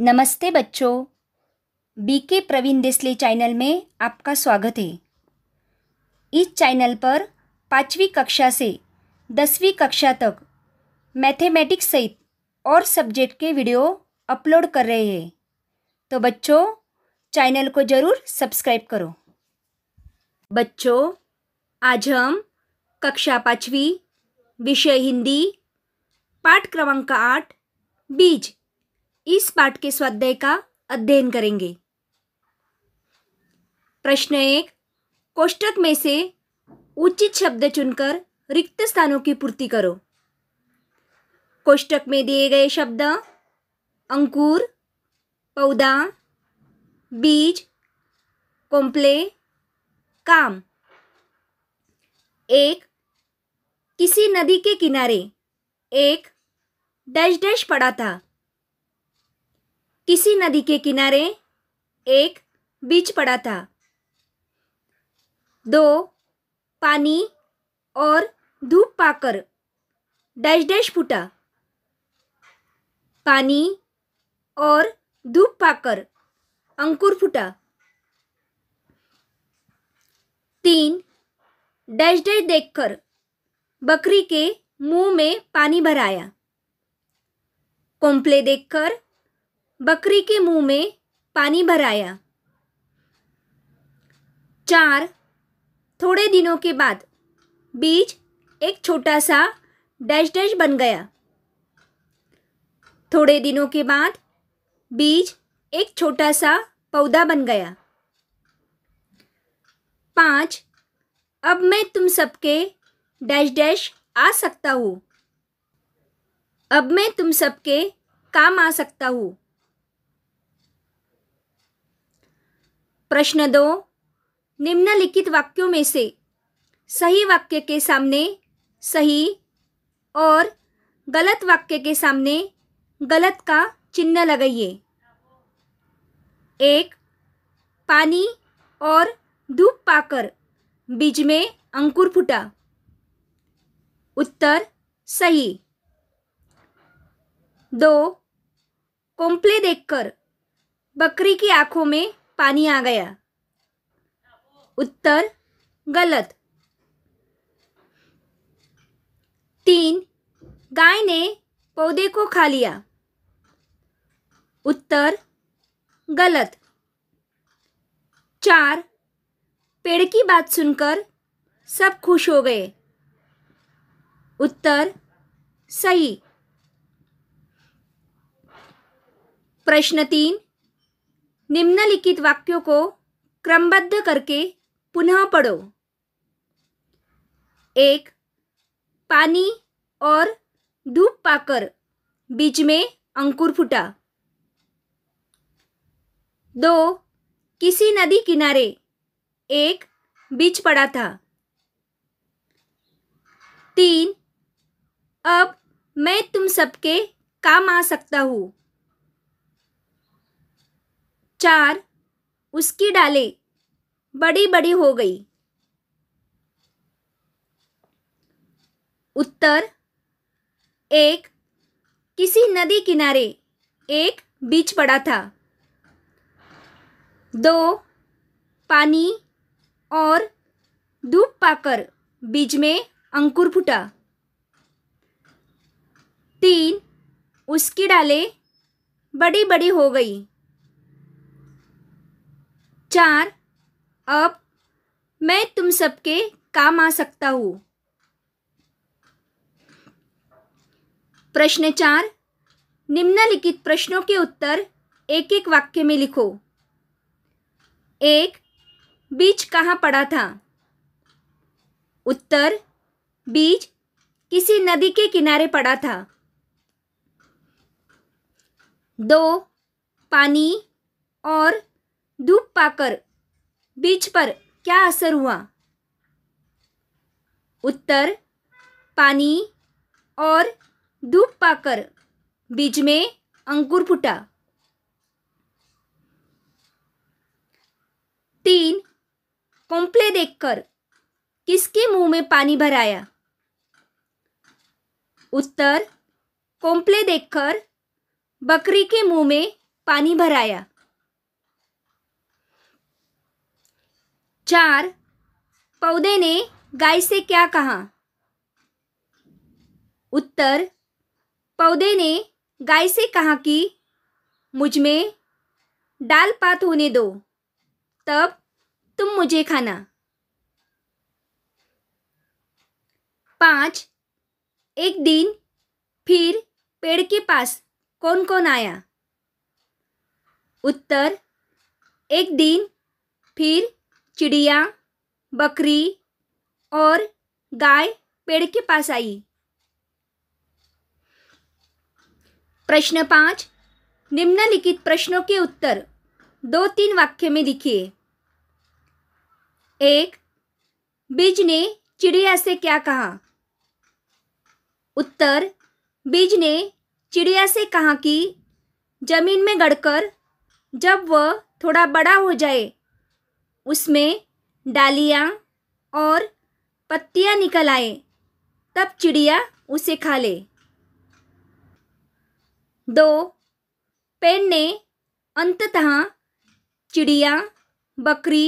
नमस्ते बच्चों BK Praveen देसले channel में आपका स्वागत है इस चैनल पर पाँचवीं कक्षा से दसवीं कक्षा तक मैथमेटिक्स सहित और सब्जेक्ट के वीडियो अपलोड कर रहे हैं तो बच्चों चैनल को ज़रूर सब्सक्राइब करो बच्चों आज हम कक्षा पाँचवीं विषय हिंदी पाठ क्रमांक आठ बीज इस पाठ के स्वाध्याय का अध्ययन करेंगे प्रश्न एक कोष्टक में से उचित शब्द चुनकर रिक्त स्थानों की पूर्ति करो कोष्टक में दिए गए शब्द अंकुर पौधा बीज कोम्प्ले काम एक किसी नदी के किनारे एक डैश डैश पड़ा था किसी नदी के किनारे एक बीच पड़ा था दो पानी और धूप पाकर डैश डैश फूटा पानी और धूप पाकर अंकुर फूटा तीन डैश डैश देखकर बकरी के मुंह में पानी भराया कोम्पले देखकर बकरी के मुंह में पानी भराया चार थोड़े दिनों के बाद बीज एक छोटा सा डैश डैश बन गया थोड़े दिनों के बाद बीज एक छोटा सा पौधा बन गया पाँच अब मैं तुम सबके डैश डैश आ सकता हूँ अब मैं तुम सबके काम आ सकता हूँ प्रश्न दो निम्नलिखित वाक्यों में से सही वाक्य के सामने सही और गलत वाक्य के सामने गलत का चिन्ह लगाइए एक पानी और धूप पाकर बीज में अंकुर फूटा उत्तर सही दो कोम्पले देखकर बकरी की आंखों में पानी आ गया उत्तर गलत तीन गाय ने पौधे को खा लिया उत्तर गलत चार पेड़ की बात सुनकर सब खुश हो गए उत्तर सही प्रश्न तीन निम्नलिखित वाक्यों को क्रमबद्ध करके पुनः पढ़ो एक पानी और धूप पाकर बीज में अंकुर फूटा दो किसी नदी किनारे एक बीज पड़ा था तीन अब मैं तुम सबके काम आ सकता हूँ चार उसकी डालें बड़ी बड़ी हो गई उत्तर एक किसी नदी किनारे एक बीच पड़ा था दो पानी और धूप पाकर बीज में अंकुर फूटा तीन उसकी डाले बड़ी बड़ी हो गई चार अब मैं तुम सबके काम आ सकता हूँ प्रश्न चार निम्नलिखित प्रश्नों के उत्तर एक एक वाक्य में लिखो एक बीज कहाँ पड़ा था उत्तर बीज किसी नदी के किनारे पड़ा था दो पानी और धूप पाकर बीज पर क्या असर हुआ उत्तर पानी और धूप पाकर बीज में अंकुर फूटा तीन कॉम्प्ले देखकर किसके मुंह में पानी भराया उत्तर कॉम्प्ले देखकर बकरी के मुंह में पानी भराया चार पौधे ने गाय से क्या कहा उत्तर पौधे ने गाय से कहा कि मुझ में डाल पात होने दो तब तुम मुझे खाना पाँच एक दिन फिर पेड़ के पास कौन कौन आया उत्तर एक दिन फिर चिड़िया बकरी और गाय पेड़ के पास आई प्रश्न पाँच निम्नलिखित प्रश्नों के उत्तर दो तीन वाक्य में लिखिए एक बीज ने चिड़िया से क्या कहा उत्तर बीज ने चिड़िया से कहा कि जमीन में गड़कर जब वह थोड़ा बड़ा हो जाए उसमें डालियाँ और पत्तियाँ निकल आए तब चिड़िया उसे खा ले दो पेड़ ने अंततः चिड़िया बकरी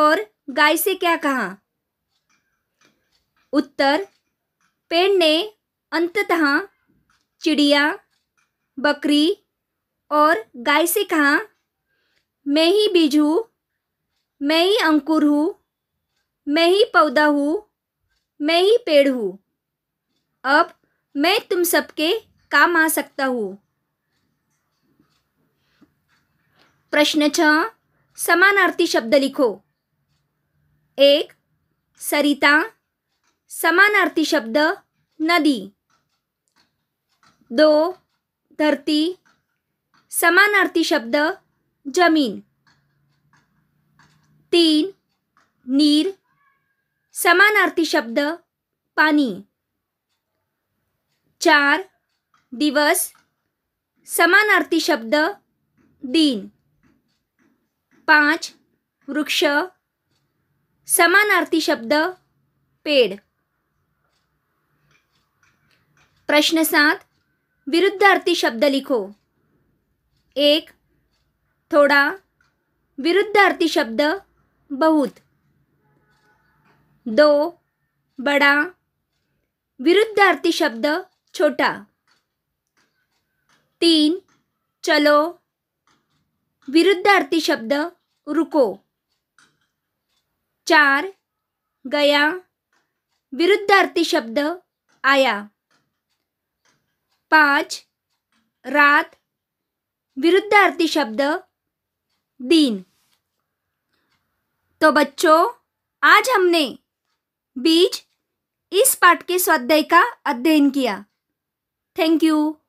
और गाय से क्या कहा उत्तर पेड़ ने अंततः चिड़िया बकरी और गाय से कहा मैं ही बीजू मैं ही अंकुर हूँ मैं ही पौधा हूँ मैं ही पेड़ हूँ अब मैं तुम सबके काम आ सकता हूँ प्रश्न छ समानार्थी शब्द लिखो एक सरिता समानार्थी शब्द नदी दो धरती समानार्थी शब्द जमीन तीन नीर समानार्थी शब्द पानी चार दिवस समानार्थी शब्द दिन पांच वृक्ष समानार्थी शब्द पेड़ प्रश्न सात विरुद्धार्थी शब्द लिखो एक थोड़ा विरुद्धार्थी शब्द बहुत दो बड़ा विरुद्धार्थी शब्द छोटा तीन चलो विरुद्धार्थी शब्द रुको चार गया विरुद्धार्थी शब्द आया पाँच रात विरुद्धार्थी शब्द दिन तो बच्चों आज हमने बीज इस पाठ के स्वाध्याय का अध्ययन किया थैंक यू